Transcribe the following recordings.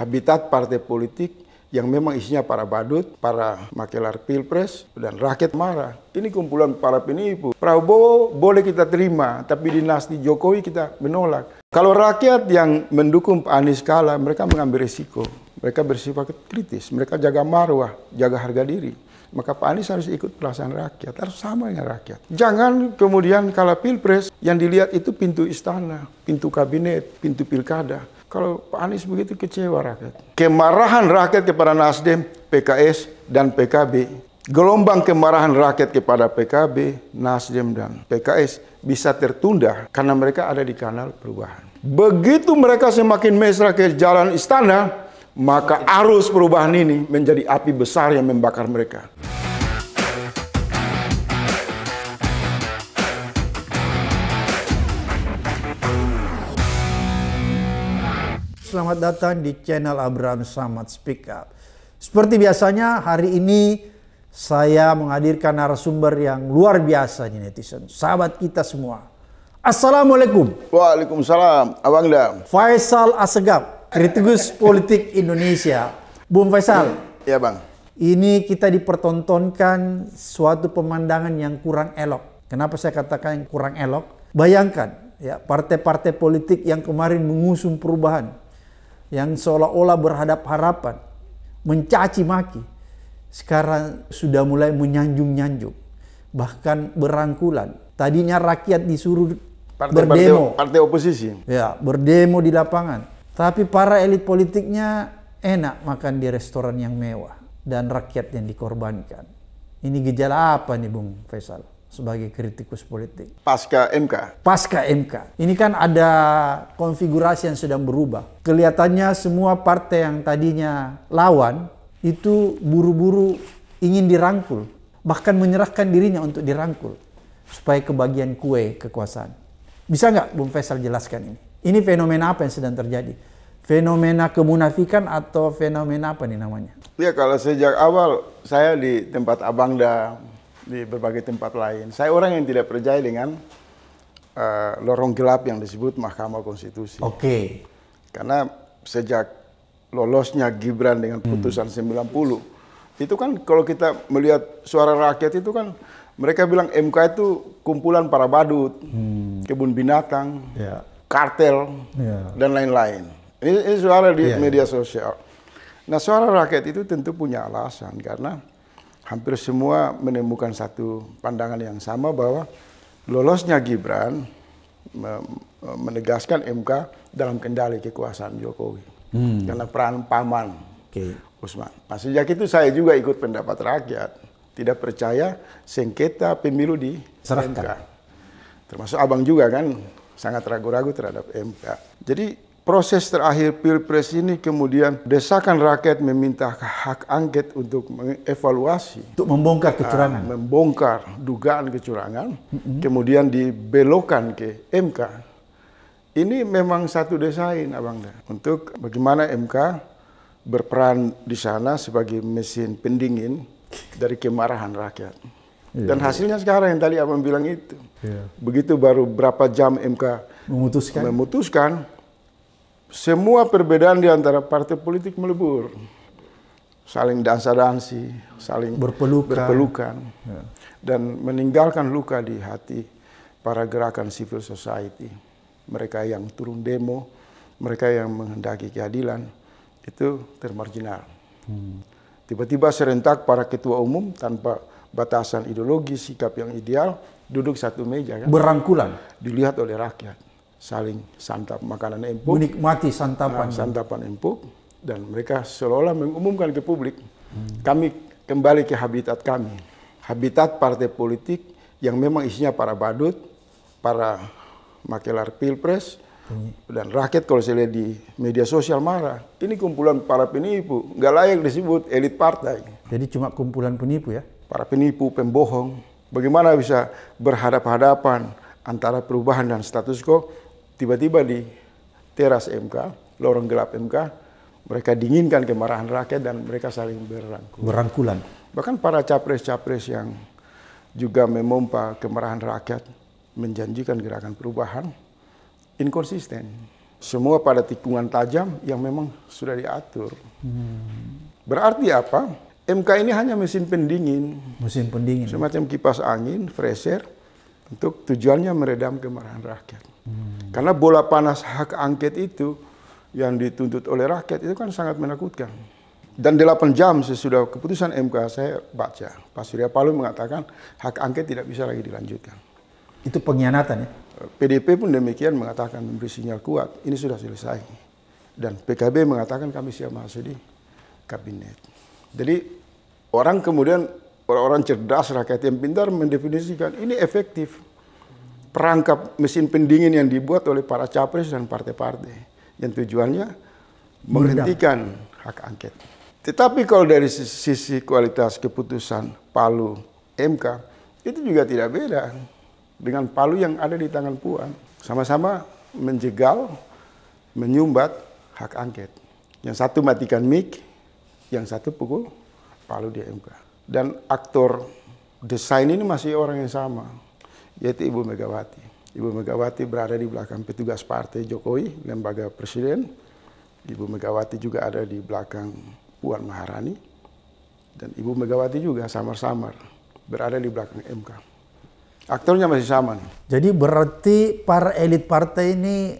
habitat partai politik yang memang isinya para badut, para makelar pilpres, dan rakyat marah. Ini kumpulan para penipu. Prabowo boleh kita terima, tapi dinasti Jokowi kita menolak. Kalau rakyat yang mendukung Pak Anies kalah, mereka mengambil risiko. Mereka bersifat kritis, mereka jaga marwah, jaga harga diri. Maka Pak Anies harus ikut perasaan rakyat, harus sama dengan rakyat. Jangan kemudian kalau pilpres, yang dilihat itu pintu istana, pintu kabinet, pintu pilkada. Kalau Pak Anies begitu kecewa rakyat. Kemarahan rakyat kepada Nasdem, PKS, dan PKB. Gelombang kemarahan rakyat kepada PKB, Nasdem, dan PKS bisa tertunda karena mereka ada di kanal perubahan. Begitu mereka semakin mesra ke jalan istana, maka arus perubahan ini menjadi api besar yang membakar mereka. Selamat datang di channel Abraham Samad Speak Up. Seperti biasanya hari ini saya menghadirkan narasumber yang luar biasa nih netizen. Sahabat kita semua. Assalamualaikum. Waalaikumsalam. Abang Dam. Faisal Assegaf, kritikus politik Indonesia. Bung Faisal. Iya Bang. Ini kita dipertontonkan suatu pemandangan yang kurang elok. Kenapa saya katakan yang kurang elok? Bayangkan ya partai-partai politik yang kemarin mengusung perubahan yang seolah-olah berhadap harapan, mencaci maki, sekarang sudah mulai menyanjung-nyanjung, bahkan berangkulan. Tadinya rakyat disuruh partai, berdemo. Partai, partai oposisi. Ya, berdemo di lapangan. Tapi para elit politiknya enak makan di restoran yang mewah dan rakyat yang dikorbankan. Ini gejala apa nih Bung Faisal? sebagai kritikus politik. Pasca MK? Pasca MK. Ini kan ada konfigurasi yang sedang berubah. Kelihatannya semua partai yang tadinya lawan itu buru-buru ingin dirangkul. Bahkan menyerahkan dirinya untuk dirangkul. Supaya kebagian kue kekuasaan. Bisa nggak Bung Faisal jelaskan ini? Ini fenomena apa yang sedang terjadi? Fenomena kemunafikan atau fenomena apa nih namanya? Ya kalau sejak awal saya di tempat Abangda di berbagai tempat lain. Saya orang yang tidak percaya dengan uh, lorong gelap yang disebut Mahkamah Konstitusi. Oke. Okay. Karena sejak lolosnya Gibran dengan hmm. putusan hmm. 90 itu kan kalau kita melihat suara rakyat itu kan mereka bilang MK itu kumpulan para badut, hmm. kebun binatang, yeah. kartel yeah. dan lain-lain. Ini, ini suara di yeah, ya. media sosial. Nah suara rakyat itu tentu punya alasan karena hampir semua menemukan satu pandangan yang sama bahwa lolosnya Gibran menegaskan MK dalam kendali kekuasaan Jokowi hmm. karena peran paman okay. Usman. Nah sejak itu saya juga ikut pendapat rakyat tidak percaya sengketa pemilu di Serahkan. MK. Termasuk abang juga kan sangat ragu-ragu terhadap MK. Jadi proses terakhir Pilpres ini kemudian desakan rakyat meminta hak angket untuk mengevaluasi untuk membongkar ah, kecurangan, membongkar dugaan kecurangan, mm -hmm. kemudian dibelokkan ke MK. Ini memang satu desain, Abang. Untuk bagaimana MK berperan di sana sebagai mesin pendingin dari kemarahan rakyat. Iya, Dan iya, hasilnya iya. sekarang yang tadi Abang bilang itu. Iya. Begitu baru berapa jam MK memutuskan, memutuskan semua perbedaan di antara partai politik melebur. Saling dansa-dansi, saling berpelukan, berpelukan ya. dan meninggalkan luka di hati para gerakan civil society. Mereka yang turun demo, mereka yang menghendaki keadilan, itu termarginal. Hmm. Tiba-tiba hmm. serentak para ketua umum tanpa batasan ideologi, sikap yang ideal, duduk satu meja. Kan? Berangkulan? Dilihat oleh rakyat saling santap makanan empuk, menikmati ah, santapan, uh, santapan empuk, dan mereka seolah-olah mengumumkan ke publik, hmm. kami kembali ke habitat kami, habitat partai politik yang memang isinya para badut, para makelar pilpres, dan rakyat kalau saya lihat di media sosial marah, ini kumpulan para penipu, nggak layak disebut elit partai. Jadi cuma kumpulan penipu ya? Para penipu, pembohong, bagaimana bisa berhadapan hadapan antara perubahan dan status quo Tiba-tiba di teras MK, lorong gelap MK, mereka dinginkan kemarahan rakyat dan mereka saling berangkul. Berangkulan. Bahkan para capres-capres yang juga memompa kemarahan rakyat menjanjikan gerakan perubahan inkonsisten. Semua pada tikungan tajam yang memang sudah diatur. Hmm. Berarti apa? MK ini hanya mesin pendingin. Mesin pendingin. Semacam kipas angin, freezer untuk tujuannya meredam kemarahan rakyat. Hmm. Karena bola panas hak angket itu yang dituntut oleh rakyat itu kan sangat menakutkan. Dan 8 jam sesudah keputusan MK saya baca, Pak Surya Paloh mengatakan hak angket tidak bisa lagi dilanjutkan. Itu pengkhianatan ya? PDP eh, pun demikian mengatakan memberi sinyal kuat, ini sudah selesai. Dan PKB mengatakan kami siap masuk di kabinet. Jadi orang kemudian, orang-orang cerdas, rakyat yang pintar mendefinisikan ini efektif perangkap mesin pendingin yang dibuat oleh para capres dan partai-partai yang tujuannya menghentikan hak angket. Tetapi kalau dari sisi kualitas keputusan Palu MK itu juga tidak beda dengan Palu yang ada di tangan Puan. Sama-sama menjegal, menyumbat hak angket. Yang satu matikan mic, yang satu pukul Palu di MK. Dan aktor desain ini masih orang yang sama yaitu Ibu Megawati. Ibu Megawati berada di belakang petugas partai Jokowi, lembaga presiden. Ibu Megawati juga ada di belakang Puan Maharani. Dan Ibu Megawati juga samar-samar berada di belakang MK. Aktornya masih sama nih. Jadi berarti para elit partai ini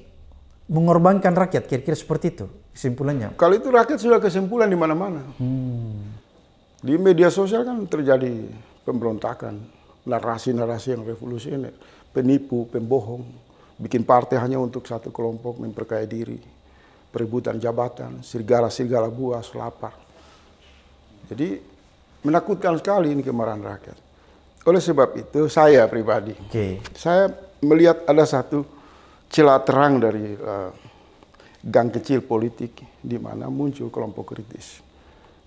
mengorbankan rakyat, kira-kira seperti itu kesimpulannya? Kalau itu rakyat sudah kesimpulan di mana-mana. Hmm. Di media sosial kan terjadi pemberontakan narasi-narasi yang revolusioner, penipu, pembohong, bikin partai hanya untuk satu kelompok memperkaya diri, perebutan jabatan, serigala-serigala buas, lapar. Jadi menakutkan sekali ini kemarahan rakyat. Oleh sebab itu saya pribadi, okay. saya melihat ada satu celah terang dari uh, gang kecil politik di mana muncul kelompok kritis,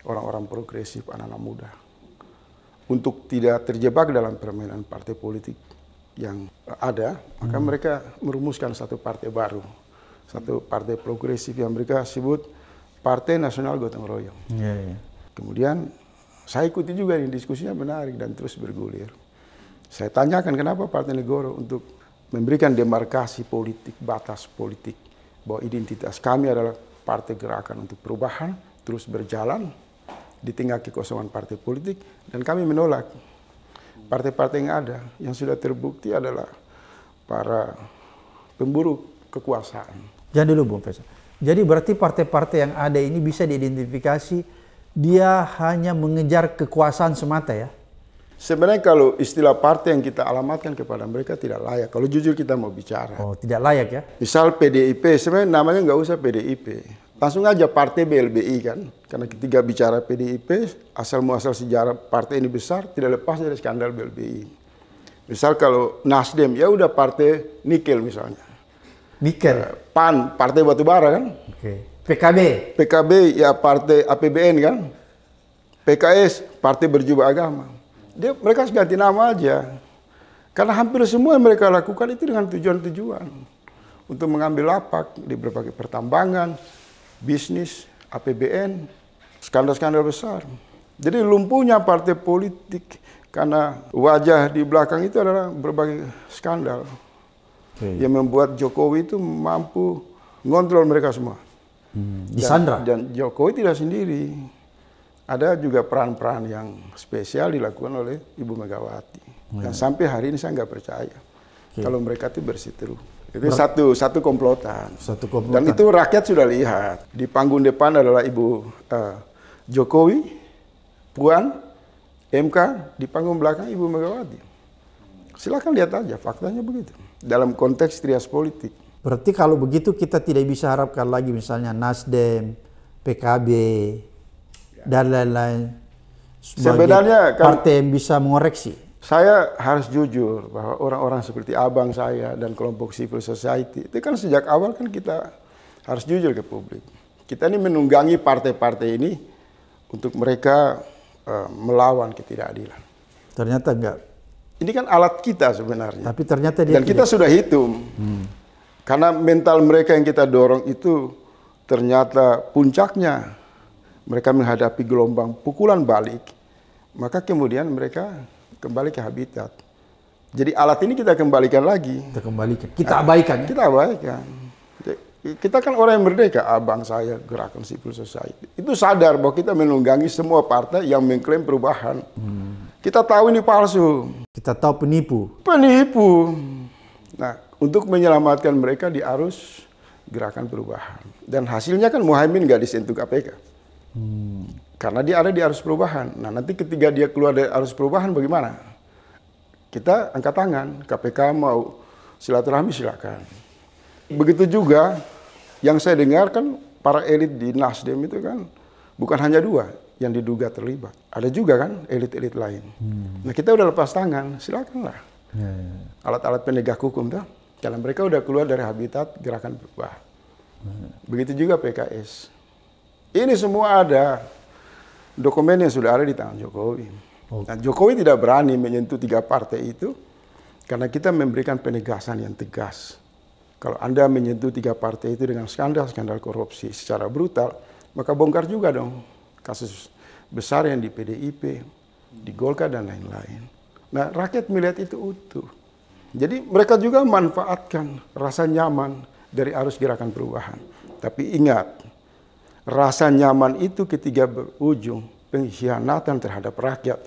orang-orang progresif, anak-anak muda untuk tidak terjebak dalam permainan partai politik yang ada, maka hmm. mereka merumuskan satu partai baru, satu partai progresif yang mereka sebut Partai Nasional Gotong Royong. Yeah, yeah. Kemudian saya ikuti juga ini diskusinya menarik dan terus bergulir. Saya tanyakan kenapa Partai Negoro untuk memberikan demarkasi politik, batas politik bahwa identitas kami adalah partai gerakan untuk perubahan terus berjalan di tingkat kekosongan partai politik dan kami menolak partai-partai yang ada yang sudah terbukti adalah para pemburu kekuasaan. Jangan dulu Bung Faisal. Jadi berarti partai-partai yang ada ini bisa diidentifikasi dia hanya mengejar kekuasaan semata ya? Sebenarnya kalau istilah partai yang kita alamatkan kepada mereka tidak layak. Kalau jujur kita mau bicara. Oh, tidak layak ya? Misal PDIP, sebenarnya namanya nggak usah PDIP langsung aja partai BLBI kan. Karena ketika bicara PDIP, asal muasal sejarah partai ini besar tidak lepas dari skandal BLBI. Misal kalau Nasdem ya udah partai nikel misalnya. Nikel. Uh, PAN partai batu bara kan. Okay. PKB. PKB ya partai APBN kan. PKS partai berjubah agama. Dia mereka ganti nama aja. Karena hampir semua yang mereka lakukan itu dengan tujuan-tujuan untuk mengambil lapak di berbagai pertambangan, bisnis, APBN, skandal-skandal besar. Jadi lumpuhnya partai politik karena wajah di belakang itu adalah berbagai skandal okay. yang membuat Jokowi itu mampu ngontrol mereka semua. Hmm. Di Sandra. Dan, dan Jokowi tidak sendiri. Ada juga peran-peran yang spesial dilakukan oleh Ibu Megawati. Hmm. Dan iya. sampai hari ini saya nggak percaya okay. kalau mereka itu bersih terus. Itu Ber satu, satu komplotan. Satu komplotan. Dan itu rakyat sudah lihat. Di panggung depan adalah Ibu uh, Jokowi, Puan, MK, di panggung belakang Ibu Megawati. Silahkan lihat aja, faktanya begitu. Dalam konteks trias politik. Berarti kalau begitu kita tidak bisa harapkan lagi misalnya Nasdem, PKB, ya. dan lain-lain Sebenarnya, partai yang bisa mengoreksi saya harus jujur bahwa orang-orang seperti abang saya dan kelompok civil society itu kan sejak awal kan kita harus jujur ke publik. Kita ini menunggangi partai-partai ini untuk mereka uh, melawan ketidakadilan. Ternyata enggak. Ini kan alat kita sebenarnya. Tapi ternyata dia dan tidak. kita sudah hitung. Hmm. Karena mental mereka yang kita dorong itu ternyata puncaknya mereka menghadapi gelombang pukulan balik. Maka kemudian mereka kembali ke habitat. Jadi alat ini kita kembalikan lagi. Kita kembalikan. Kita abaikan. Ya? Kita abaikan. Kita kan orang yang merdeka, abang saya, gerakan sipil society. Itu sadar bahwa kita menunggangi semua partai yang mengklaim perubahan. Hmm. Kita tahu ini palsu. Kita tahu penipu. Penipu. Nah, untuk menyelamatkan mereka di arus gerakan perubahan. Dan hasilnya kan Muhammad nggak disentuh KPK. Hmm. Karena dia ada di arus perubahan. Nah, nanti ketika dia keluar dari arus perubahan bagaimana? Kita angkat tangan, KPK mau silaturahmi silakan. Iya. Begitu juga yang saya dengar kan para elit di Nasdem itu kan bukan hanya dua yang diduga terlibat. Ada juga kan elit-elit lain. Hmm. Nah, kita udah lepas tangan, silakanlah. Ya, Alat-alat penegak hukum tuh karena mereka udah keluar dari habitat gerakan berubah. Iya. Begitu juga PKS. Ini semua ada dokumen yang sudah ada di tangan Jokowi. Nah, Jokowi tidak berani menyentuh tiga partai itu karena kita memberikan penegasan yang tegas. Kalau Anda menyentuh tiga partai itu dengan skandal-skandal korupsi secara brutal, maka bongkar juga dong kasus besar yang di PDIP, di Golkar, dan lain-lain. Nah, rakyat melihat itu utuh. Jadi mereka juga manfaatkan rasa nyaman dari arus gerakan perubahan. Tapi ingat, rasa nyaman itu ketika berujung pengkhianatan terhadap rakyat,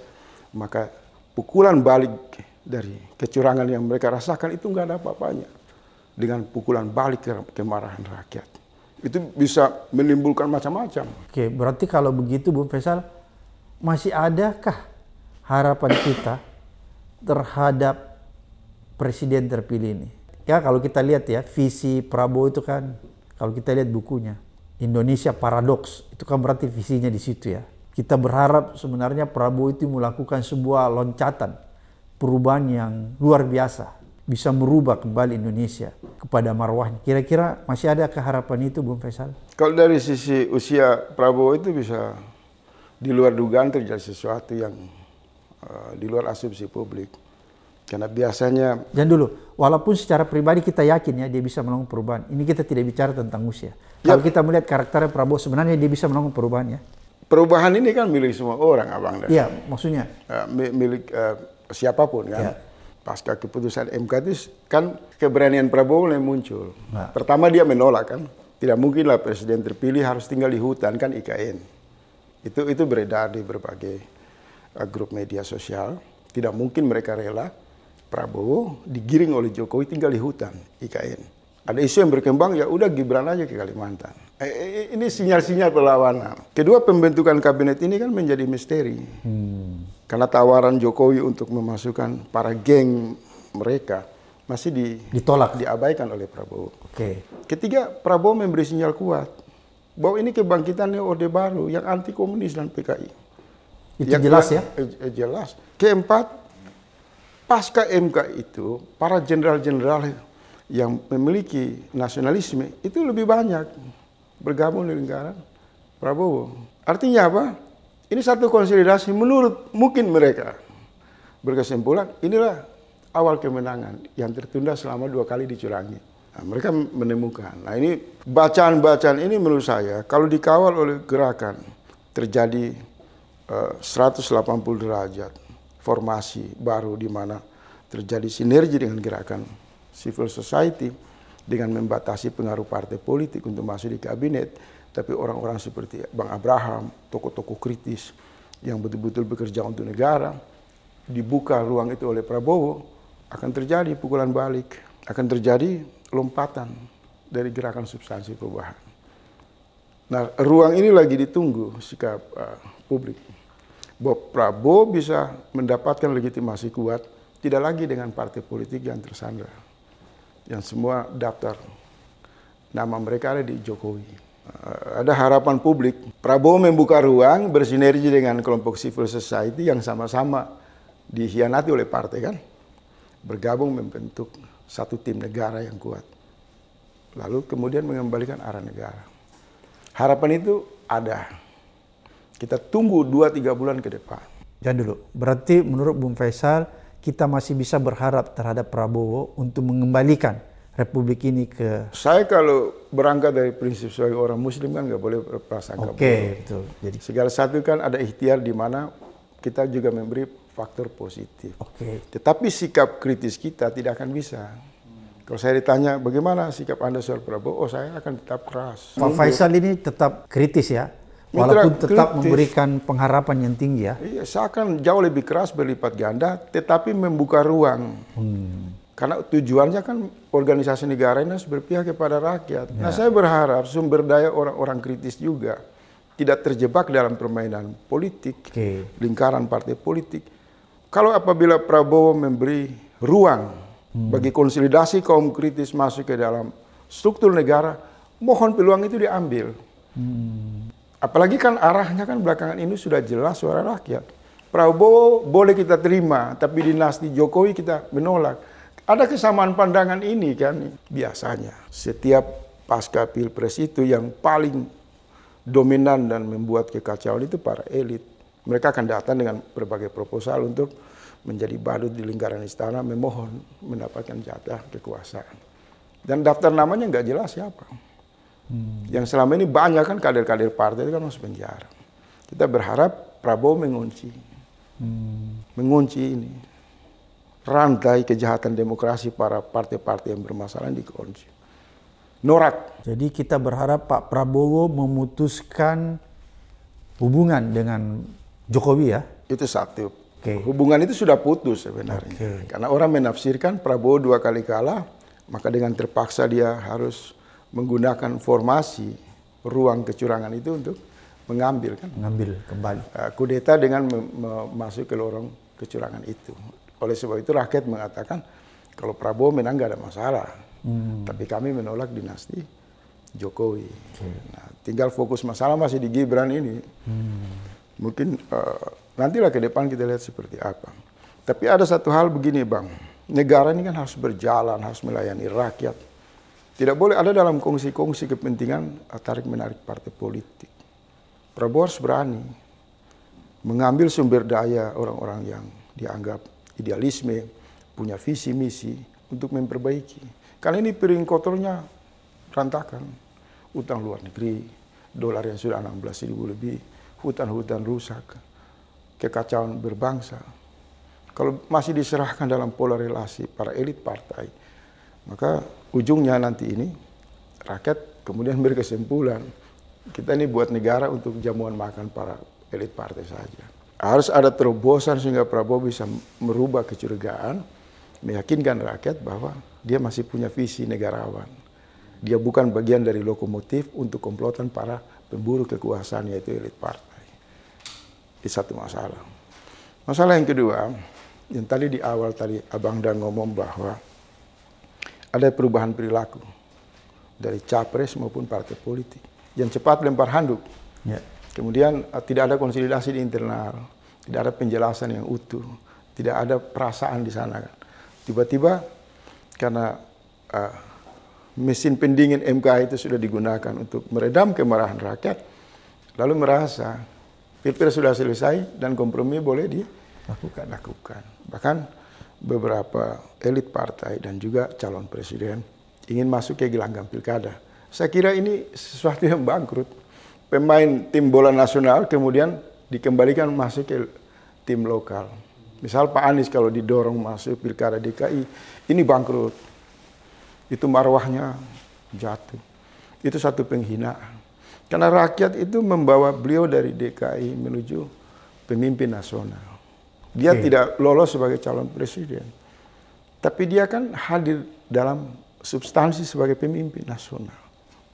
maka pukulan balik dari kecurangan yang mereka rasakan itu nggak ada apa-apanya dengan pukulan balik ke kemarahan rakyat. Itu bisa menimbulkan macam-macam. Oke, berarti kalau begitu Bu Faisal, masih adakah harapan kita terhadap presiden terpilih ini? Ya kalau kita lihat ya, visi Prabowo itu kan, kalau kita lihat bukunya, Indonesia paradoks. Itu kan berarti visinya di situ ya. Kita berharap sebenarnya Prabowo itu melakukan sebuah loncatan perubahan yang luar biasa. Bisa merubah kembali Indonesia kepada marwahnya. Kira-kira masih ada keharapan itu Bung Faisal? Kalau dari sisi usia Prabowo itu bisa di luar dugaan terjadi sesuatu yang uh, di luar asumsi publik. Karena biasanya... Jangan dulu, walaupun secara pribadi kita yakin ya dia bisa melakukan perubahan. Ini kita tidak bicara tentang usia. Ya. ya. Kalau kita melihat karakternya Prabowo, sebenarnya dia bisa melakukan perubahan ya. Perubahan ini kan milik semua orang, Abang. Iya, maksudnya? Uh, milik uh, siapapun kan. Ya. Pasca keputusan MK itu kan keberanian Prabowo yang muncul. Nah. Pertama dia menolak kan. Tidak mungkinlah presiden terpilih harus tinggal di hutan kan IKN. Itu itu beredar di berbagai uh, grup media sosial. Tidak mungkin mereka rela Prabowo digiring oleh Jokowi tinggal di hutan IKN. Ada isu yang berkembang ya udah Gibran aja ke Kalimantan. Eh, eh, eh, ini sinyal-sinyal perlawanan. Kedua pembentukan kabinet ini kan menjadi misteri. Hmm. Karena tawaran Jokowi untuk memasukkan para geng mereka masih di, ditolak, diabaikan oleh Prabowo. Oke. Okay. Ketiga, Prabowo memberi sinyal kuat bahwa ini kebangkitannya Orde Baru yang anti komunis dan PKI. Itu yang jelas ya? Eh, jelas. Keempat, pasca MK itu para jenderal-jenderal yang memiliki nasionalisme itu lebih banyak bergabung di lingkaran Prabowo. Artinya apa? Ini satu konsolidasi menurut mungkin mereka berkesimpulan inilah awal kemenangan yang tertunda selama dua kali dicurangi. Nah, mereka menemukan. Nah ini bacaan-bacaan ini menurut saya kalau dikawal oleh gerakan terjadi eh, uh, 180 derajat formasi baru di mana terjadi sinergi dengan gerakan civil society dengan membatasi pengaruh partai politik untuk masuk di kabinet, tapi orang-orang seperti Bang Abraham, tokoh-tokoh kritis yang betul-betul bekerja untuk negara, dibuka ruang itu oleh Prabowo, akan terjadi pukulan balik, akan terjadi lompatan dari gerakan substansi perubahan. Nah, ruang ini lagi ditunggu sikap uh, publik bahwa Prabowo bisa mendapatkan legitimasi kuat tidak lagi dengan partai politik yang tersandra yang semua daftar nama mereka ada di Jokowi eh, ada harapan publik Prabowo membuka ruang bersinergi dengan kelompok civil society yang sama-sama dihianati oleh partai kan bergabung membentuk satu tim negara yang kuat lalu kemudian mengembalikan arah negara harapan itu ada kita tunggu 2-3 bulan ke depan. Jangan dulu, berarti menurut Bung Faisal, kita masih bisa berharap terhadap Prabowo untuk mengembalikan Republik ini ke... Saya kalau berangkat dari prinsip sebagai orang Muslim kan nggak boleh berprasangka Oke, betul. Jadi segala satu kan ada ikhtiar di mana kita juga memberi faktor positif. Oke. Tetapi sikap kritis kita tidak akan bisa. Kalau saya ditanya bagaimana sikap Anda soal Prabowo, oh saya akan tetap keras. Pak Faisal ini tetap kritis ya Walaupun tetap kritis, memberikan pengharapan yang tinggi ya. Iya, seakan jauh lebih keras berlipat ganda, tetapi membuka ruang. Hmm. Karena tujuannya kan organisasi negara ini harus berpihak kepada rakyat. Nah, ya. Nah, saya berharap sumber daya orang-orang kritis juga tidak terjebak dalam permainan politik, okay. lingkaran partai politik. Kalau apabila Prabowo memberi ruang hmm. bagi konsolidasi kaum kritis masuk ke dalam struktur negara, mohon peluang itu diambil. Hmm. Apalagi kan arahnya kan belakangan ini sudah jelas suara rakyat. Prabowo boleh kita terima, tapi dinasti Jokowi kita menolak. Ada kesamaan pandangan ini kan biasanya. Setiap pasca pilpres itu yang paling dominan dan membuat kekacauan itu para elit. Mereka akan datang dengan berbagai proposal untuk menjadi badut di lingkaran istana memohon mendapatkan jatah kekuasaan. Dan daftar namanya nggak jelas siapa. Hmm. Yang selama ini banyak kan kader-kader partai itu kan masuk penjara. Kita berharap Prabowo mengunci. Hmm. Mengunci ini. Rantai kejahatan demokrasi para partai-partai yang bermasalah dikunci. Norak. Jadi kita berharap Pak Prabowo memutuskan hubungan dengan Jokowi ya? Itu satu. Okay. Hubungan itu sudah putus sebenarnya. Okay. Karena orang menafsirkan Prabowo dua kali kalah, maka dengan terpaksa dia harus menggunakan formasi ruang kecurangan itu untuk mengambil kan mengambil kembali eh, kudeta dengan masuk ke lorong kecurangan itu oleh sebab itu rakyat mengatakan kalau Prabowo menang nggak ada masalah hmm. tapi kami menolak dinasti Jokowi okay. nah, tinggal fokus masalah masih di Gibran ini hmm. mungkin uh, nantilah ke depan kita lihat seperti apa tapi ada satu hal begini bang negara ini kan harus berjalan harus melayani rakyat tidak boleh ada dalam kongsi-kongsi kepentingan tarik-menarik partai politik. Prabowo harus berani mengambil sumber daya orang-orang yang dianggap idealisme, punya visi misi untuk memperbaiki. Karena ini piring kotornya rantakan. Utang luar negeri, dolar yang sudah 16 ribu lebih, hutan-hutan rusak, kekacauan berbangsa. Kalau masih diserahkan dalam pola relasi para elit partai, maka ujungnya nanti ini rakyat kemudian berkesimpulan kita ini buat negara untuk jamuan makan para elit partai saja. Harus ada terobosan sehingga Prabowo bisa merubah kecurigaan, meyakinkan rakyat bahwa dia masih punya visi negarawan. Dia bukan bagian dari lokomotif untuk komplotan para pemburu kekuasaan yaitu elit partai. Itu satu masalah. Masalah yang kedua, yang tadi di awal tadi Abang Dan ngomong bahwa ada perubahan perilaku dari capres maupun partai politik. Yang cepat lempar handuk. Yeah. Kemudian eh, tidak ada konsolidasi di internal, tidak ada penjelasan yang utuh, tidak ada perasaan di sana. Kan. Tiba-tiba karena uh, mesin pendingin MK itu sudah digunakan untuk meredam kemarahan rakyat, lalu merasa pilpres sudah selesai dan kompromi boleh dilakukan. Lakukan. Bahkan beberapa elit partai dan juga calon presiden ingin masuk ke gelanggang pilkada. Saya kira ini sesuatu yang bangkrut. Pemain tim bola nasional kemudian dikembalikan masuk ke tim lokal. Misal Pak Anies kalau didorong masuk pilkada DKI, ini bangkrut. Itu marwahnya jatuh. Itu satu penghinaan. Karena rakyat itu membawa beliau dari DKI menuju pemimpin nasional. Dia okay. tidak lolos sebagai calon presiden. Tapi dia kan hadir dalam substansi sebagai pemimpin nasional.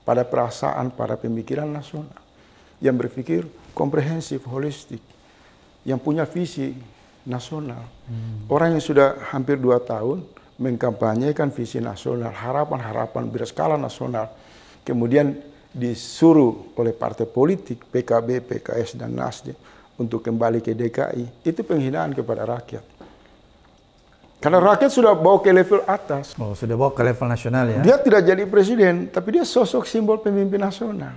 Pada perasaan, pada pemikiran nasional. Yang berpikir komprehensif, holistik. Yang punya visi nasional. Hmm. Orang yang sudah hampir dua tahun mengkampanyekan visi nasional, harapan-harapan berskala nasional. Kemudian disuruh oleh partai politik, PKB, PKS, dan Nasdem untuk kembali ke DKI, itu penghinaan kepada rakyat. Karena rakyat sudah bawa ke level atas. Oh, sudah bawa ke level nasional ya. Dia tidak jadi presiden, tapi dia sosok simbol pemimpin nasional.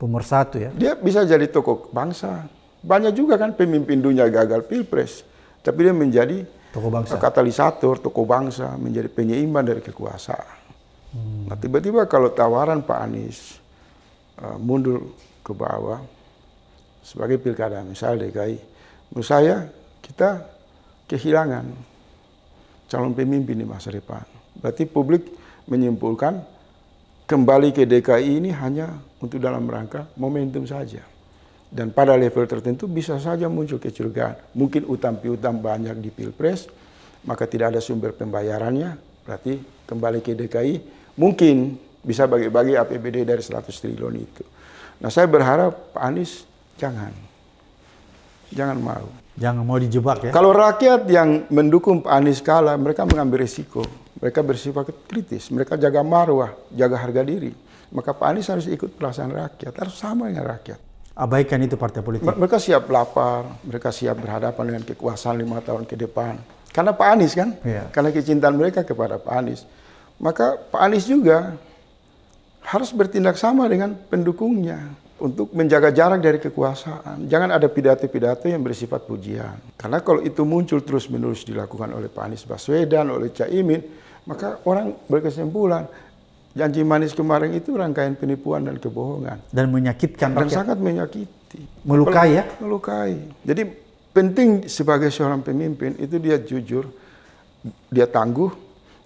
Pemur satu ya. Dia bisa jadi tokoh bangsa. Banyak juga kan pemimpin dunia gagal pilpres, tapi dia menjadi tokoh bangsa. katalisator, tokoh bangsa, menjadi penyeimbang dari kekuasaan. Hmm. Nah, tiba-tiba kalau tawaran Pak Anies uh, mundur ke bawah, sebagai pilkada misal DKI. Menurut saya kita kehilangan calon pemimpin di masa depan. Berarti publik menyimpulkan kembali ke DKI ini hanya untuk dalam rangka momentum saja. Dan pada level tertentu bisa saja muncul kecurigaan. Mungkin utang piutang banyak di Pilpres, maka tidak ada sumber pembayarannya, berarti kembali ke DKI mungkin bisa bagi-bagi APBD dari 100 triliun itu. Nah saya berharap Pak Anies Jangan. Jangan mau. Jangan mau dijebak ya. Kalau rakyat yang mendukung Pak Anies kalah, mereka mengambil risiko. Mereka bersifat kritis. Mereka jaga marwah, jaga harga diri. Maka Pak Anies harus ikut perasaan rakyat. Harus sama dengan rakyat. Abaikan itu partai politik. Mereka siap lapar, mereka siap berhadapan dengan kekuasaan lima tahun ke depan. Karena Pak Anies kan, Ya. karena kecintaan mereka kepada Pak Anies. Maka Pak Anies juga harus bertindak sama dengan pendukungnya untuk menjaga jarak dari kekuasaan. Jangan ada pidato-pidato yang bersifat pujian. Karena kalau itu muncul terus-menerus dilakukan oleh Pak Anies Baswedan, oleh Caimin, maka orang berkesimpulan janji manis kemarin itu rangkaian penipuan dan kebohongan. Dan menyakitkan. Dan rakyat. sangat menyakiti. Melukai ya? Melukai. Jadi penting sebagai seorang pemimpin itu dia jujur, dia tangguh,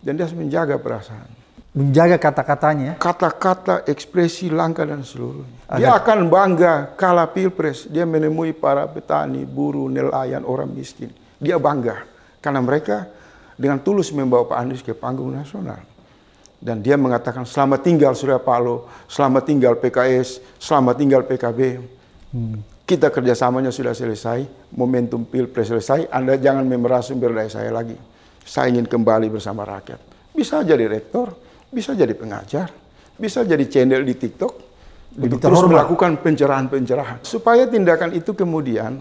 dan dia harus menjaga perasaan menjaga kata-katanya. Kata-kata, ekspresi, langkah dan seluruhnya. Agar. Dia akan bangga kala pilpres. Dia menemui para petani, buruh, nelayan, orang miskin. Dia bangga karena mereka dengan tulus membawa Pak Anies ke panggung nasional. Dan dia mengatakan selamat tinggal Surya Paloh, selamat tinggal PKS, selamat tinggal PKB. Hmm. Kita kerjasamanya sudah selesai, momentum pilpres selesai. Anda jangan memeras sumber daya saya lagi. Saya ingin kembali bersama rakyat. Bisa jadi rektor, bisa jadi pengajar, bisa jadi channel di TikTok, Lebih terus terhormat. melakukan pencerahan-pencerahan supaya tindakan itu kemudian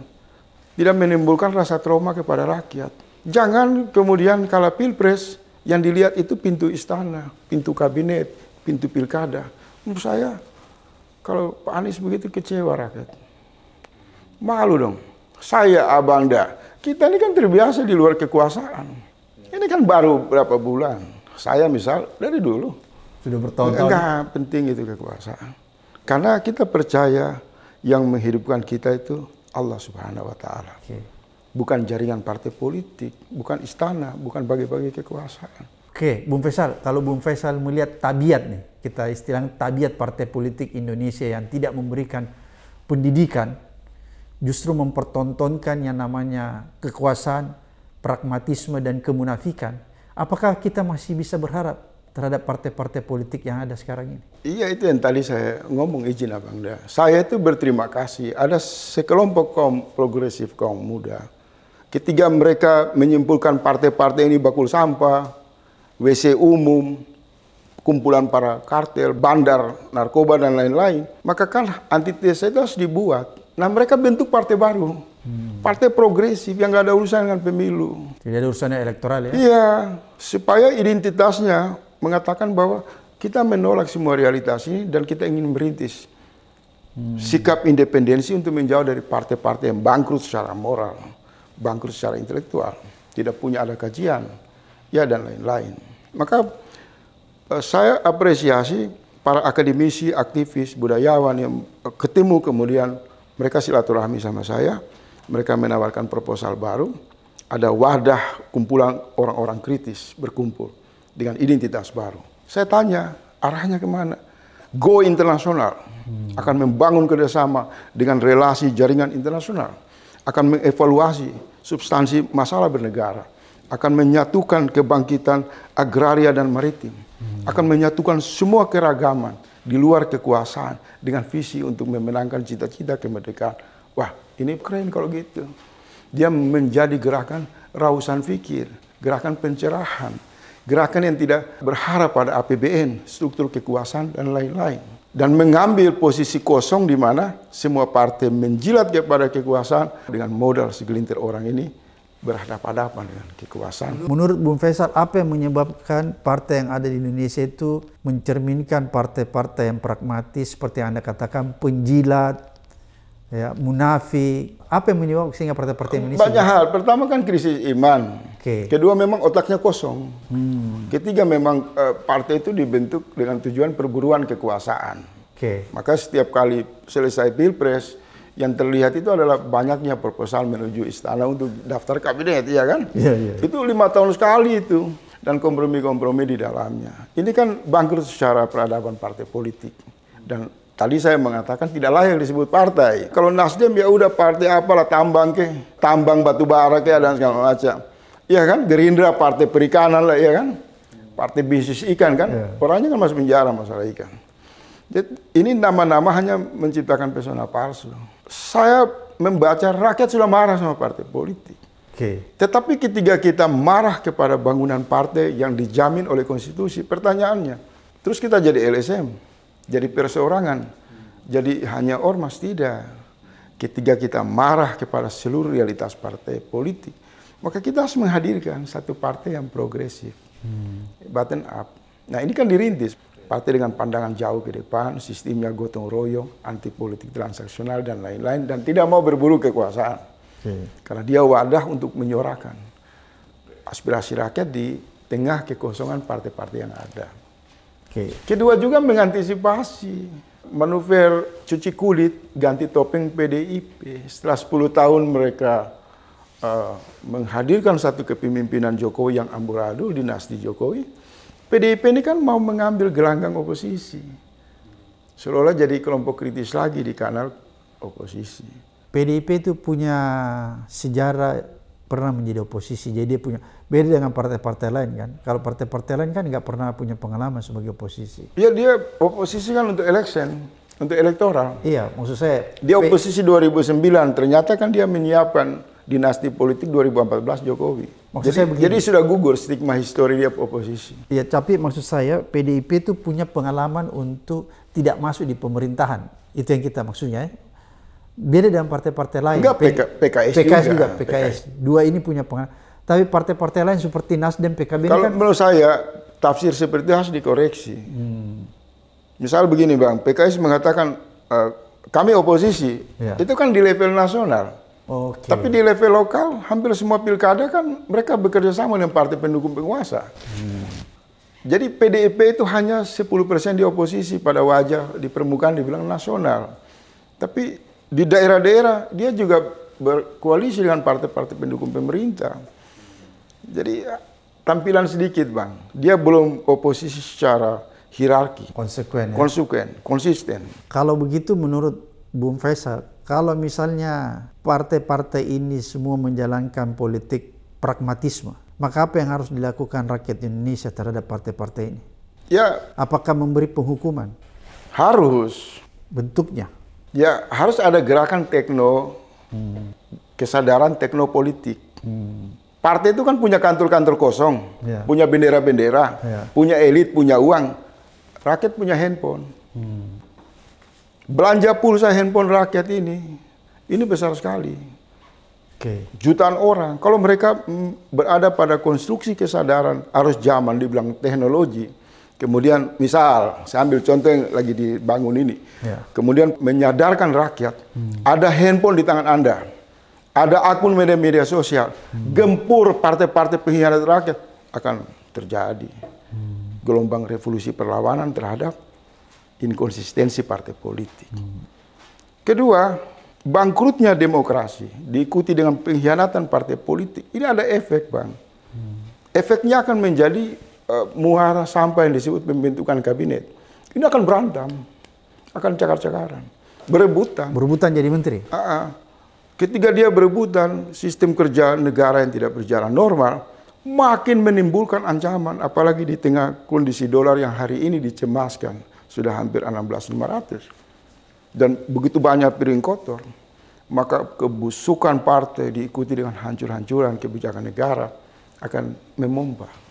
tidak menimbulkan rasa trauma kepada rakyat. Jangan kemudian kalau pilpres yang dilihat itu pintu istana, pintu kabinet, pintu pilkada. Menurut saya kalau Pak Anies begitu kecewa rakyat. Malu dong. Saya abang Abangda, kita ini kan terbiasa di luar kekuasaan. Ini kan baru berapa bulan saya misal dari dulu sudah bertahun-tahun enggak penting itu kekuasaan. Karena kita percaya yang menghidupkan kita itu Allah Subhanahu wa taala. Bukan jaringan partai politik, bukan istana, bukan bagi-bagi kekuasaan. Oke, okay, Bung Faisal, kalau Bung Faisal melihat tabiat nih, kita istilahnya tabiat partai politik Indonesia yang tidak memberikan pendidikan justru mempertontonkan yang namanya kekuasaan, pragmatisme dan kemunafikan Apakah kita masih bisa berharap terhadap partai-partai politik yang ada sekarang ini? Iya itu yang tadi saya ngomong izin Abang Da. Saya itu berterima kasih ada sekelompok kaum progresif kaum muda. Ketika mereka menyimpulkan partai-partai ini bakul sampah, WC umum, kumpulan para kartel, bandar, narkoba dan lain-lain, maka kan antitesa itu harus dibuat. Nah mereka bentuk partai baru Hmm. Partai progresif yang nggak ada urusan dengan pemilu. Tidak ada urusannya elektoral ya? Iya, supaya identitasnya mengatakan bahwa kita menolak semua realitas ini dan kita ingin merintis hmm. sikap independensi untuk menjauh dari partai-partai yang bangkrut secara moral, bangkrut secara intelektual, tidak punya ada kajian, ya dan lain-lain. Maka eh, saya apresiasi para akademisi, aktivis, budayawan yang ketemu kemudian mereka silaturahmi sama saya mereka menawarkan proposal baru, ada wadah kumpulan orang-orang kritis berkumpul dengan identitas baru. Saya tanya, arahnya kemana? Go internasional hmm. akan membangun kerjasama dengan relasi jaringan internasional, akan mengevaluasi substansi masalah bernegara, akan menyatukan kebangkitan agraria dan maritim, hmm. akan menyatukan semua keragaman di luar kekuasaan dengan visi untuk memenangkan cita-cita kemerdekaan. Wah, ini keren kalau gitu. Dia menjadi gerakan rausan fikir, gerakan pencerahan, gerakan yang tidak berharap pada APBN, struktur kekuasaan, dan lain-lain. Dan mengambil posisi kosong di mana semua partai menjilat kepada kekuasaan dengan modal segelintir orang ini berhadapan-hadapan dengan kekuasaan. Menurut Bung Faisal, apa yang menyebabkan partai yang ada di Indonesia itu mencerminkan partai-partai yang pragmatis seperti yang Anda katakan, penjilat, ya munafik apa yang menyebabkan sehingga partai-partai ini banyak hal pertama kan krisis iman okay. kedua memang otaknya kosong hmm. ketiga memang uh, partai itu dibentuk dengan tujuan perburuan kekuasaan okay. maka setiap kali selesai pilpres yang terlihat itu adalah banyaknya proposal menuju istana untuk daftar kabinet ya kan yeah, yeah. itu lima tahun sekali itu dan kompromi-kompromi di dalamnya ini kan bangkrut secara peradaban partai politik dan Tadi saya mengatakan tidak layak disebut partai. Kalau Nasdem ya udah partai apalah tambang ke, tambang batu bara ke dan segala macam. Iya kan? Gerindra partai perikanan lah ya kan? Partai bisnis ikan kan? Yeah. Orangnya kan masuk penjara masalah ikan. Jadi ini nama-nama hanya menciptakan pesona palsu. Saya membaca rakyat sudah marah sama partai politik. Okay. Tetapi ketika kita marah kepada bangunan partai yang dijamin oleh konstitusi, pertanyaannya, terus kita jadi LSM jadi perseorangan, jadi hanya ormas tidak. Ketika kita marah kepada seluruh realitas partai politik, maka kita harus menghadirkan satu partai yang progresif, hmm. button up. Nah ini kan dirintis partai dengan pandangan jauh ke depan, sistemnya gotong royong, anti politik transaksional dan lain-lain, dan tidak mau berburu kekuasaan, hmm. karena dia wadah untuk menyuarakan aspirasi rakyat di tengah kekosongan partai-partai yang ada. Oke. Kedua juga mengantisipasi manuver cuci kulit ganti topeng PDIP. Setelah 10 tahun mereka uh, menghadirkan satu kepemimpinan Jokowi yang amburadul dinasti Jokowi. PDIP ini kan mau mengambil gelanggang oposisi. Seolah-olah jadi kelompok kritis lagi di kanal oposisi. PDIP itu punya sejarah pernah menjadi oposisi. Jadi dia punya beda dengan partai-partai lain kan. Kalau partai-partai lain kan nggak pernah punya pengalaman sebagai oposisi. Iya dia oposisi kan untuk election, untuk elektoral. Iya, maksud saya. Dia oposisi 2009, ternyata kan dia menyiapkan dinasti politik 2014 Jokowi. Maksud jadi, saya begini. jadi sudah gugur stigma histori dia oposisi. Iya, tapi maksud saya PDIP itu punya pengalaman untuk tidak masuk di pemerintahan. Itu yang kita maksudnya. Ya. Beda dengan partai-partai lain. Enggak, PK, PKS, PKS juga. juga. PKS. PKS. Dua ini punya pengaruh Tapi partai-partai lain seperti Nasdem, PKB Kalau kan... menurut saya, tafsir seperti itu harus dikoreksi. Hmm. Misal begini Bang, PKS mengatakan uh, kami oposisi, ya. itu kan di level nasional. Okay. Tapi di level lokal, hampir semua pilkada kan mereka bekerja sama dengan partai pendukung penguasa. Hmm. Jadi PDIP itu hanya 10% di oposisi pada wajah di permukaan dibilang nasional. Tapi di daerah-daerah dia juga berkoalisi dengan partai-partai pendukung pemerintah. Jadi tampilan sedikit bang, dia belum oposisi secara hierarki. Konsekuen. Ya? Konsekuen, konsisten. Kalau begitu menurut Bung Faisal, kalau misalnya partai-partai ini semua menjalankan politik pragmatisme, maka apa yang harus dilakukan rakyat Indonesia terhadap partai-partai ini? Ya. Apakah memberi penghukuman? Harus. Bentuknya? ya harus ada gerakan tekno hmm. kesadaran teknopolitik. hmm. partai itu kan punya kantor-kantor kosong yeah. punya bendera-bendera yeah. punya elit punya uang rakyat punya handphone hmm. belanja pulsa handphone rakyat ini ini besar sekali Okay. Jutaan orang. Kalau mereka mm, berada pada konstruksi kesadaran harus zaman dibilang teknologi, Kemudian misal saya ambil contoh yang lagi dibangun ini. Ya. Kemudian menyadarkan rakyat hmm. ada handphone di tangan Anda. Ada akun media-media sosial. Hmm. Gempur partai-partai pengkhianat rakyat akan terjadi. Hmm. Gelombang revolusi perlawanan terhadap inkonsistensi partai politik. Hmm. Kedua, bangkrutnya demokrasi diikuti dengan pengkhianatan partai politik. Ini ada efek, Bang. Hmm. Efeknya akan menjadi Eh, muara sampah yang disebut pembentukan kabinet, ini akan berantem, akan cakar-cakaran, berebutan. Berebutan jadi menteri? Uh -uh. Ketika dia berebutan, sistem kerja negara yang tidak berjalan normal, makin menimbulkan ancaman, apalagi di tengah kondisi dolar yang hari ini dicemaskan, sudah hampir 16.500. Dan begitu banyak piring kotor, maka kebusukan partai diikuti dengan hancur-hancuran kebijakan negara akan memompah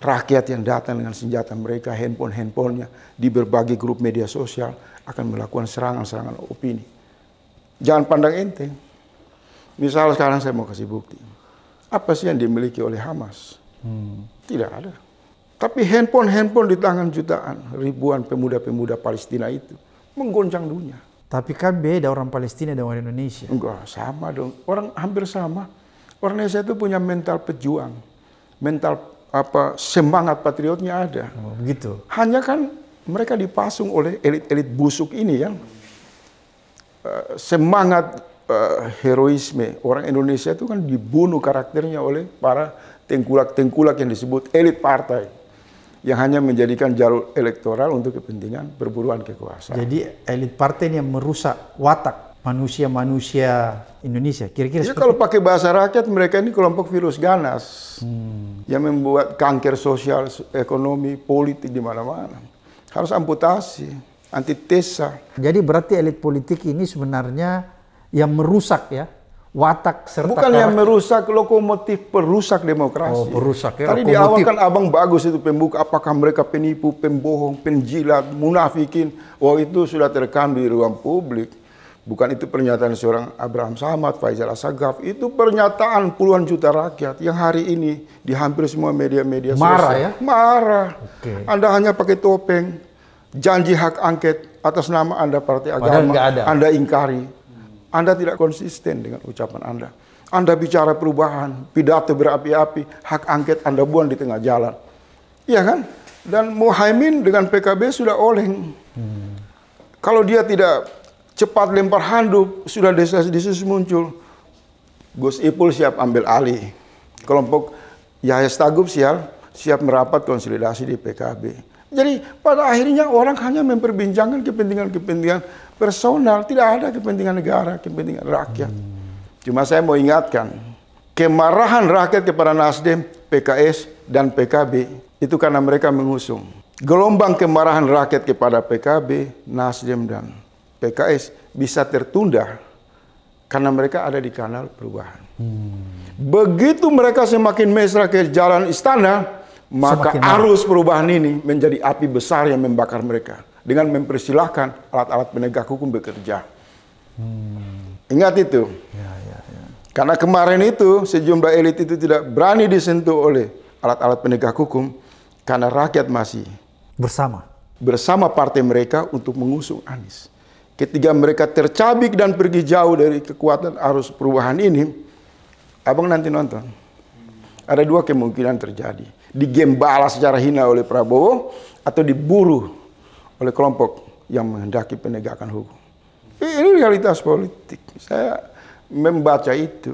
rakyat yang datang dengan senjata mereka, handphone-handphonenya di berbagai grup media sosial akan melakukan serangan-serangan opini. Jangan pandang enteng. Misal sekarang saya mau kasih bukti. Apa sih yang dimiliki oleh Hamas? Hmm. Tidak ada. Tapi handphone-handphone di tangan jutaan, ribuan pemuda-pemuda Palestina itu menggoncang dunia. Tapi kan beda orang Palestina dengan orang Indonesia. Enggak, sama dong. Orang hampir sama. Orang Indonesia itu punya mental pejuang, mental apa semangat patriotnya ada. Oh, begitu. Hanya kan mereka dipasung oleh elit-elit busuk ini yang uh, semangat uh, heroisme orang Indonesia itu kan dibunuh karakternya oleh para tengkulak-tengkulak yang disebut elit partai yang hanya menjadikan jalur elektoral untuk kepentingan perburuan kekuasaan. Jadi elit partai yang merusak watak manusia-manusia Indonesia? Kira-kira ya, kalau pakai bahasa rakyat mereka ini kelompok virus ganas hmm. yang membuat kanker sosial, ekonomi, politik di mana-mana. Harus amputasi, antitesa. Jadi berarti elit politik ini sebenarnya yang merusak ya watak serta bukan karakter. yang merusak lokomotif perusak demokrasi. Oh, perusak ya. Tadi lokomotif. di awal kan Abang bagus itu pembuka apakah mereka penipu, pembohong, penjilat, munafikin. Wah, oh, itu sudah terekam di ruang publik Bukan itu pernyataan seorang Abraham Samad, Faizal Asagaf. Itu pernyataan puluhan juta rakyat yang hari ini di hampir semua media-media sosial. Marah ya? Marah. Okay. Anda hanya pakai topeng. Janji hak angket atas nama Anda partai agama. Ada. Anda ingkari. Anda tidak konsisten dengan ucapan Anda. Anda bicara perubahan, pidato berapi-api, hak angket Anda buang di tengah jalan. Iya kan? Dan Muhaimin dengan PKB sudah oleng. Hmm. Kalau dia tidak cepat lempar handuk, sudah desas-desus muncul. Gus Ipul siap ambil alih. Kelompok Yahya Stagub siap, siap merapat konsolidasi di PKB. Jadi pada akhirnya orang hanya memperbincangkan kepentingan-kepentingan personal, tidak ada kepentingan negara, kepentingan rakyat. Hmm. Cuma saya mau ingatkan, kemarahan rakyat kepada Nasdem, PKS, dan PKB itu karena mereka mengusung. Gelombang kemarahan rakyat kepada PKB, Nasdem, dan PKS bisa tertunda karena mereka ada di kanal perubahan. Hmm. Begitu mereka semakin mesra ke jalan istana, maka semakin arus perubahan ini menjadi api besar yang membakar mereka dengan mempersilahkan alat-alat penegak hukum bekerja. Hmm. Ingat itu. Ya, ya, ya. Karena kemarin itu sejumlah elit itu tidak berani disentuh oleh alat-alat penegak hukum karena rakyat masih bersama bersama partai mereka untuk mengusung Anies ketika mereka tercabik dan pergi jauh dari kekuatan arus perubahan ini, abang nanti nonton. Ada dua kemungkinan terjadi. Digembala secara hina oleh Prabowo atau diburu oleh kelompok yang menghendaki penegakan hukum. Ini realitas politik. Saya membaca itu.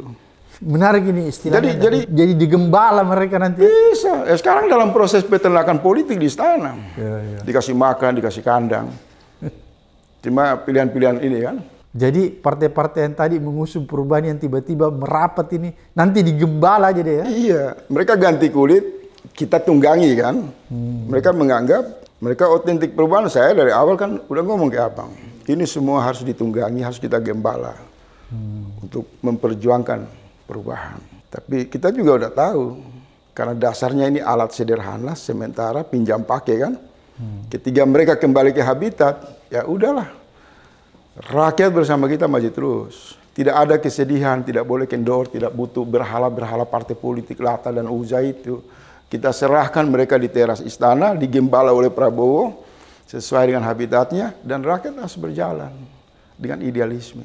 Menarik ini istilahnya. Jadi, jadi, jadi digembala mereka nanti. Bisa. Ya, sekarang dalam proses peternakan politik di istana. Ya, ya. Dikasih makan, dikasih kandang. Cuma pilihan-pilihan ini kan. Jadi partai-partai yang tadi mengusung perubahan yang tiba-tiba merapat ini nanti digembala aja deh ya? Iya, mereka ganti kulit, kita tunggangi kan. Hmm. Mereka menganggap mereka otentik perubahan. Saya dari awal kan udah ngomong ke abang, ini semua harus ditunggangi, harus kita gembala hmm. untuk memperjuangkan perubahan. Tapi kita juga udah tahu karena dasarnya ini alat sederhana sementara pinjam pakai kan. Hmm. Ketika mereka kembali ke habitat, ya udahlah. Rakyat bersama kita maju terus. Tidak ada kesedihan, tidak boleh kendor, tidak butuh berhala-berhala partai politik Lata dan Uza itu. Kita serahkan mereka di teras istana, digembala oleh Prabowo sesuai dengan habitatnya dan rakyat harus berjalan dengan idealisme.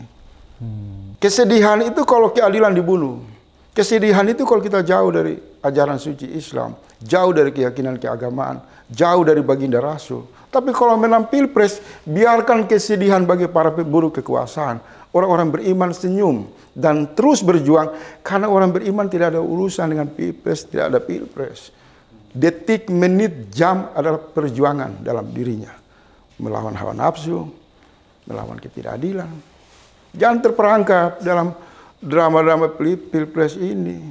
Hmm. Kesedihan itu kalau keadilan dibunuh. Kesedihan itu kalau kita jauh dari ajaran suci Islam, jauh dari keyakinan keagamaan, jauh dari baginda Rasul. Tapi kalau menang pilpres, biarkan kesedihan bagi para pemburu kekuasaan. Orang-orang beriman senyum dan terus berjuang karena orang beriman tidak ada urusan dengan pilpres, tidak ada pilpres. Detik, menit, jam adalah perjuangan dalam dirinya. Melawan hawa nafsu, melawan ketidakadilan. Jangan terperangkap dalam drama-drama pilpres ini.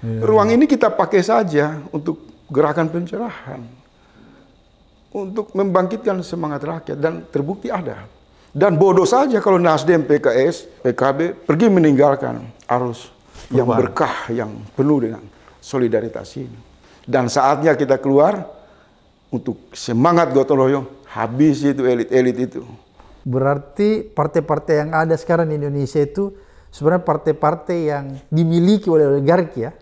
Ya. Ruang ini kita pakai saja untuk gerakan pencerahan, untuk membangkitkan semangat rakyat dan terbukti ada. Dan bodoh saja kalau Nasdem, PKS, PKB pergi meninggalkan arus Perubahan. yang berkah, yang penuh dengan solidaritas ini. Dan saatnya kita keluar untuk semangat gotong royong, habis itu elit-elit itu. Berarti partai-partai yang ada sekarang di Indonesia itu sebenarnya partai-partai yang dimiliki oleh oligarki ya.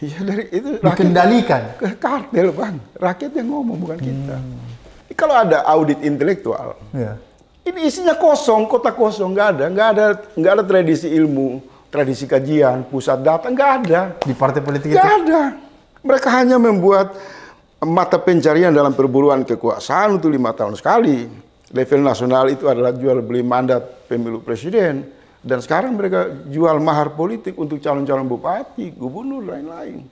Iya dari itu dikendalikan. ke kartel bang, rakyat yang ngomong bukan kita. Hmm. Kalau ada audit intelektual, ya. ini isinya kosong, kota kosong, nggak ada, nggak ada, nggak ada tradisi ilmu, tradisi kajian, pusat data, nggak ada. Di partai politik nggak ada. Mereka hanya membuat mata pencarian dalam perburuan kekuasaan untuk lima tahun sekali. Level nasional itu adalah jual beli mandat pemilu presiden dan sekarang mereka jual mahar politik untuk calon-calon bupati, gubernur, lain-lain.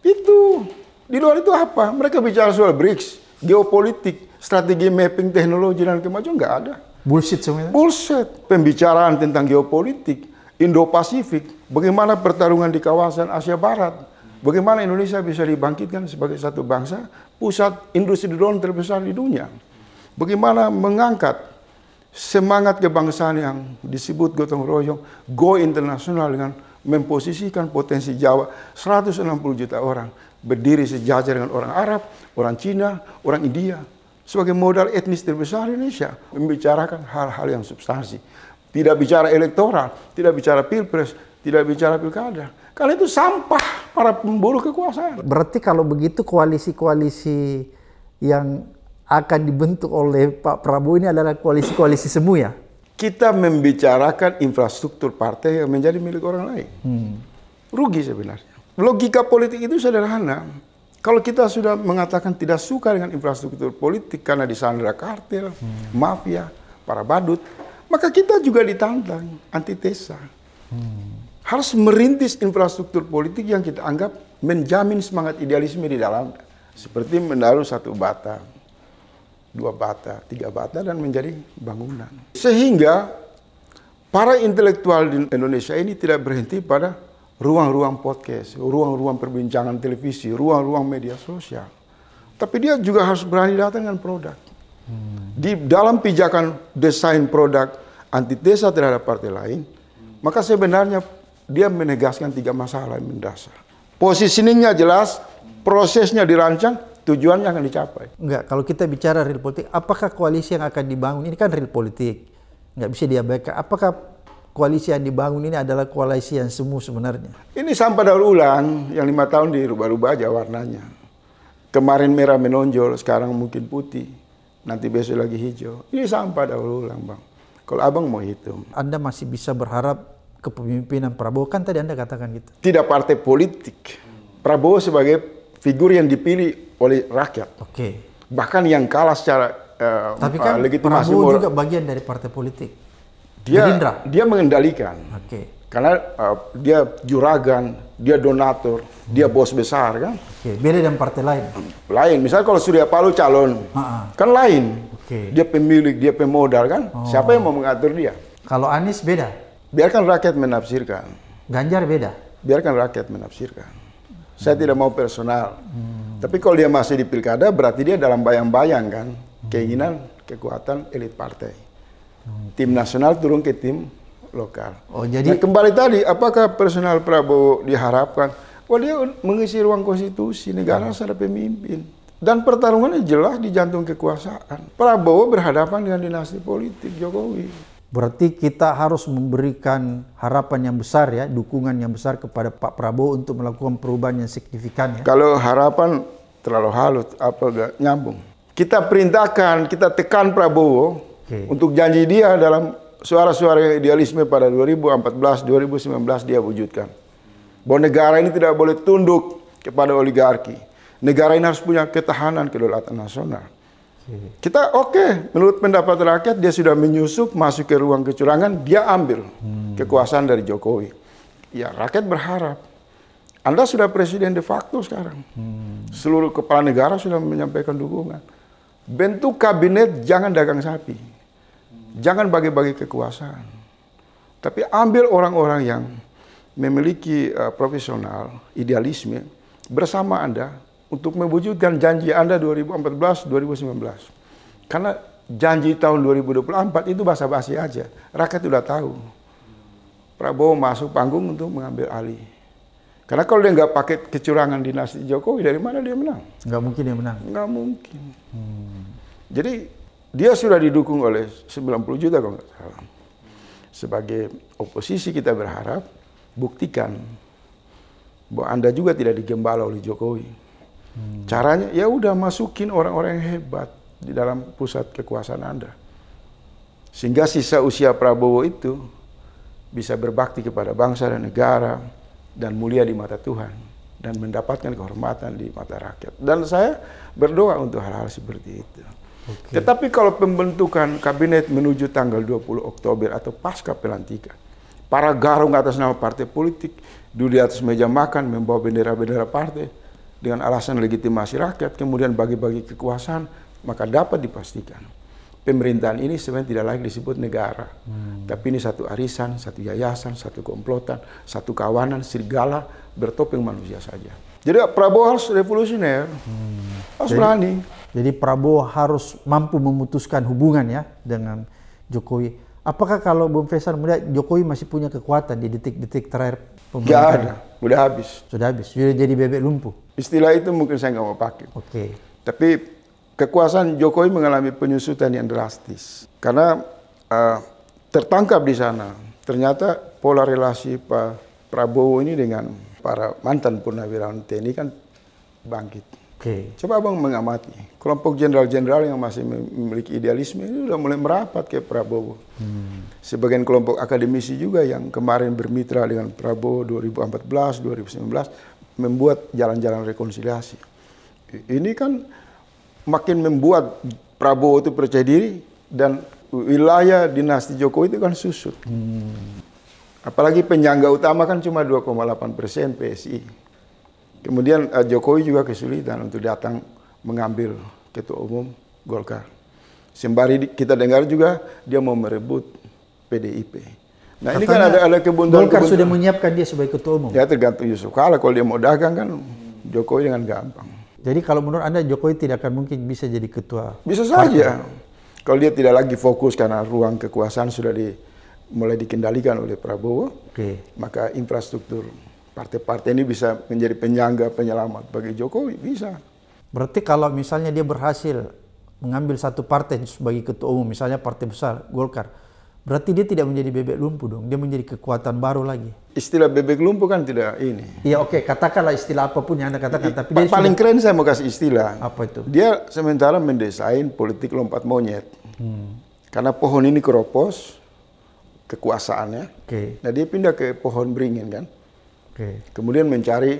Itu. Di luar itu apa? Mereka bicara soal BRICS, geopolitik, strategi mapping teknologi dan kemajuan nggak ada. Bullshit semuanya. Bullshit. Pembicaraan tentang geopolitik, Indo-Pasifik, bagaimana pertarungan di kawasan Asia Barat, bagaimana Indonesia bisa dibangkitkan sebagai satu bangsa pusat industri drone terbesar di dunia. Bagaimana mengangkat semangat kebangsaan yang disebut gotong royong, go internasional dengan memposisikan potensi Jawa 160 juta orang berdiri sejajar dengan orang Arab, orang Cina, orang India sebagai modal etnis terbesar di Indonesia membicarakan hal-hal yang substansi tidak bicara elektoral, tidak bicara pilpres, tidak bicara pilkada. Karena itu sampah para pemburu kekuasaan. Berarti kalau begitu koalisi-koalisi yang akan dibentuk oleh Pak Prabowo ini adalah koalisi-koalisi semu ya? Kita membicarakan infrastruktur partai yang menjadi milik orang lain. Hmm. Rugi sebenarnya. Logika politik itu sederhana. Kalau kita sudah mengatakan tidak suka dengan infrastruktur politik karena disandra kartel, hmm. mafia, para badut, maka kita juga ditantang antitesa. Hmm. Harus merintis infrastruktur politik yang kita anggap menjamin semangat idealisme di dalam seperti menaruh satu batang dua bata, tiga bata dan menjadi bangunan. Sehingga para intelektual di Indonesia ini tidak berhenti pada ruang-ruang podcast, ruang-ruang perbincangan televisi, ruang-ruang media sosial. Tapi dia juga harus berani datang dengan produk. Hmm. Di dalam pijakan desain produk antitesa terhadap partai lain, maka sebenarnya dia menegaskan tiga masalah yang mendasar. Posisinya jelas, prosesnya dirancang, tujuannya akan dicapai. Enggak, kalau kita bicara real politik, apakah koalisi yang akan dibangun ini kan real politik. Enggak bisa diabaikan. Apakah koalisi yang dibangun ini adalah koalisi yang semu sebenarnya? Ini sampai daur ulang yang lima tahun dirubah-rubah aja warnanya. Kemarin merah menonjol, sekarang mungkin putih. Nanti besok lagi hijau. Ini sampai daur ulang, Bang. Kalau abang mau hitung. Anda masih bisa berharap kepemimpinan Prabowo kan tadi Anda katakan gitu. Tidak partai politik. Prabowo sebagai figur yang dipilih oleh rakyat. Oke. Okay. Bahkan yang kalah secara uh, Tapi eh, kan uh, legitimasi Prabowo juga bagian dari partai politik. Dia Gerindra. dia mengendalikan. Oke. Okay. Karena uh, dia juragan, dia donatur, hmm. dia bos besar kan. Oke, okay. beda dengan partai lain. Lain. Misalnya kalau Surya Paloh calon, Ha-ha. kan lain. Oke. Okay. Dia pemilik, dia pemodal kan. Oh. Siapa yang mau mengatur dia? Kalau Anies beda. Biarkan rakyat menafsirkan. Ganjar beda. Biarkan rakyat menafsirkan. Hmm. Saya tidak mau personal. Hmm. Tapi kalau dia masih di pilkada, berarti dia dalam bayang-bayang kan, keinginan kekuatan elit partai. Tim nasional turun ke tim lokal. Oh jadi nah, kembali tadi, apakah personal Prabowo diharapkan? Wah dia mengisi ruang konstitusi negara iya. secara pemimpin. Dan pertarungannya jelas di jantung kekuasaan. Prabowo berhadapan dengan dinasti politik Jokowi. Berarti kita harus memberikan harapan yang besar ya, dukungan yang besar kepada Pak Prabowo untuk melakukan perubahan yang signifikan ya. Kalau harapan terlalu halus, apa enggak nyambung. Kita perintahkan, kita tekan Prabowo okay. untuk janji dia dalam suara-suara idealisme pada 2014, 2019 dia wujudkan. Bahwa negara ini tidak boleh tunduk kepada oligarki. Negara ini harus punya ketahanan kedaulatan nasional. Kita oke, okay, menurut pendapat rakyat dia sudah menyusup masuk ke ruang kecurangan, dia ambil hmm. kekuasaan dari Jokowi. Ya rakyat berharap. Anda sudah presiden de facto sekarang. Hmm. Seluruh kepala negara sudah menyampaikan dukungan. Bentuk kabinet jangan dagang sapi. Jangan bagi-bagi kekuasaan. Tapi ambil orang-orang yang memiliki uh, profesional, idealisme bersama Anda untuk mewujudkan janji Anda 2014-2019. Karena janji tahun 2024 itu bahasa basi aja. Rakyat sudah tahu. Prabowo masuk panggung untuk mengambil alih. Karena kalau dia nggak pakai kecurangan dinasti Jokowi, dari mana dia menang? Nggak mungkin dia menang. Nggak mungkin. Hmm. Jadi dia sudah didukung oleh 90 juta kalau nggak salah. Sebagai oposisi kita berharap buktikan bahwa Anda juga tidak digembala oleh Jokowi Hmm. Caranya ya udah masukin orang-orang yang hebat di dalam pusat kekuasaan Anda. Sehingga sisa usia Prabowo itu bisa berbakti kepada bangsa dan negara dan mulia di mata Tuhan dan mendapatkan kehormatan di mata rakyat. Dan saya berdoa untuk hal-hal seperti itu. Okay. Tetapi kalau pembentukan kabinet menuju tanggal 20 Oktober atau pasca pelantikan, para garung atas nama partai politik duduk di atas meja makan membawa bendera-bendera partai, dengan alasan legitimasi rakyat, kemudian bagi-bagi kekuasaan, maka dapat dipastikan pemerintahan ini sebenarnya tidak lagi disebut negara. Hmm. Tapi ini satu arisan, satu yayasan, satu komplotan, satu kawanan serigala bertopeng manusia saja. Jadi Prabowo harus revolusioner, hmm. harus jadi, berani. Jadi Prabowo harus mampu memutuskan hubungan ya dengan Jokowi. Apakah kalau Bung Faisal melihat Jokowi masih punya kekuatan di detik-detik terakhir pemerintahan? Gak ada. Sudah habis. Sudah habis. Sudah jadi bebek lumpuh. Istilah itu mungkin saya nggak mau pakai. Oke. Okay. Tapi kekuasaan Jokowi mengalami penyusutan yang drastis karena uh, tertangkap di sana. Ternyata pola relasi Pak Prabowo ini dengan para mantan purnawirawan TNI kan bangkit. Oke. Okay. Coba abang mengamati kelompok jenderal-jenderal yang masih memiliki idealisme itu sudah mulai merapat ke Prabowo. Hmm. Sebagian kelompok akademisi juga yang kemarin bermitra dengan Prabowo 2014, 2019 membuat jalan-jalan rekonsiliasi. Ini kan makin membuat Prabowo itu percaya diri dan wilayah dinasti Jokowi itu kan susut. Hmm. Apalagi penyangga utama kan cuma 2,8 persen PSI. Kemudian uh, Jokowi juga kesulitan untuk datang mengambil ketua umum Golkar. Sembari kita dengar juga dia mau merebut PDIP. Nah Katanya, ini kan ada ada kebuntuan. Golkar kebuntuan. sudah menyiapkan dia sebagai ketua umum. Ya tergantung Yusuf Kala kalau dia mau dagang kan Jokowi dengan gampang. Jadi kalau menurut anda Jokowi tidak akan mungkin bisa jadi ketua? Bisa saja. Partai. Kalau dia tidak lagi fokus karena ruang kekuasaan sudah di, mulai dikendalikan oleh Prabowo, okay. maka infrastruktur partai-partai ini bisa menjadi penyangga penyelamat bagi Jokowi bisa. Berarti kalau misalnya dia berhasil mengambil satu partai sebagai ketua umum, misalnya partai besar Golkar, berarti dia tidak menjadi bebek lumpuh dong, dia menjadi kekuatan baru lagi. Istilah bebek lumpuh kan tidak ini. Iya oke, okay. katakanlah istilah apapun yang anda katakan, I, tapi dia paling sudah... keren saya mau kasih istilah. Apa itu? Dia sementara mendesain politik lompat monyet. Hmm. Karena pohon ini keropos kekuasaannya. Oke. Okay. Nah dia pindah ke pohon beringin kan. Okay. Kemudian mencari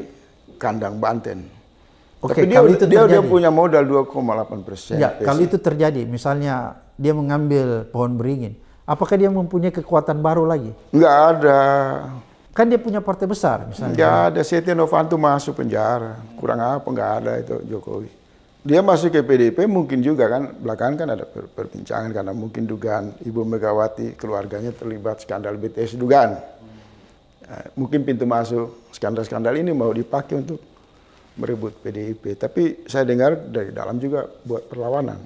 kandang Banten. Oke, okay, Tapi dia, itu dia, dia punya modal 2,8 persen. Ya, kalau itu terjadi, misalnya dia mengambil pohon beringin, apakah dia mempunyai kekuatan baru lagi? Enggak ada. Kan dia punya partai besar, misalnya. Enggak ada. Setia Novanto masuk penjara. Kurang apa? Enggak ada itu Jokowi. Dia masuk ke PDIP mungkin juga kan, belakangan kan ada perbincangan karena mungkin dugaan Ibu Megawati keluarganya terlibat skandal BTS dugaan. Eh, mungkin pintu masuk skandal-skandal ini mau dipakai untuk merebut PDIP. Tapi saya dengar dari dalam juga buat perlawanan.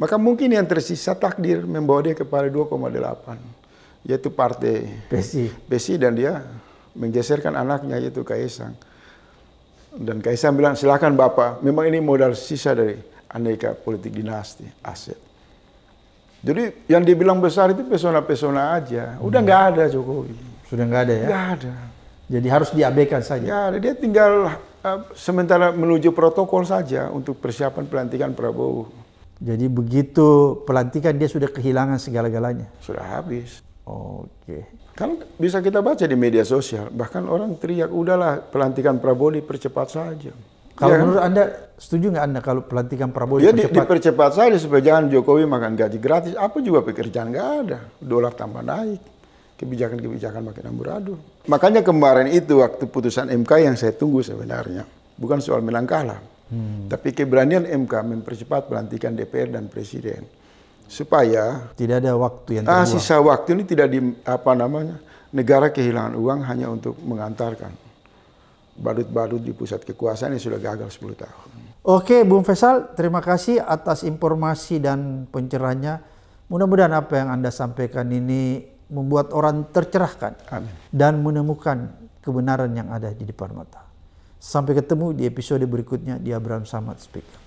Maka mungkin yang tersisa takdir membawa dia kepada 2,8 yaitu partai Besi. Besi dan dia menggeserkan anaknya yaitu Kaisang. Dan Kaisang bilang silakan Bapak, memang ini modal sisa dari aneka politik dinasti, aset. Jadi yang dibilang besar itu pesona-pesona aja, udah hmm. nggak hmm. ada Jokowi. Sudah nggak ada ya? Nggak ada. Jadi harus diabaikan saja. Ya, dia tinggal uh, sementara menuju protokol saja untuk persiapan pelantikan Prabowo. Jadi begitu pelantikan dia sudah kehilangan segala-galanya. Sudah habis. Oke. Kan bisa kita baca di media sosial, bahkan orang teriak, udahlah pelantikan Prabowo dipercepat saja. Kalau ya. Kan? menurut Anda, setuju nggak Anda kalau pelantikan Prabowo ya, dipercepat? Ya dipercepat saja supaya jangan Jokowi makan gaji gratis, apa juga pekerjaan nggak ada, dolar tambah naik kebijakan-kebijakan makin amburadul. Makanya kemarin itu waktu putusan MK yang saya tunggu sebenarnya. Bukan soal menang Hmm. Tapi keberanian MK mempercepat pelantikan DPR dan Presiden. Supaya tidak ada waktu yang ah, terbuang. Ah, sisa waktu ini tidak di apa namanya negara kehilangan uang hanya untuk mengantarkan badut-badut di pusat kekuasaan yang sudah gagal 10 tahun. Oke, Bung Faisal, terima kasih atas informasi dan pencerahannya. Mudah-mudahan apa yang Anda sampaikan ini membuat orang tercerahkan Amin. dan menemukan kebenaran yang ada di depan mata. Sampai ketemu di episode berikutnya di Abraham Samad Speak.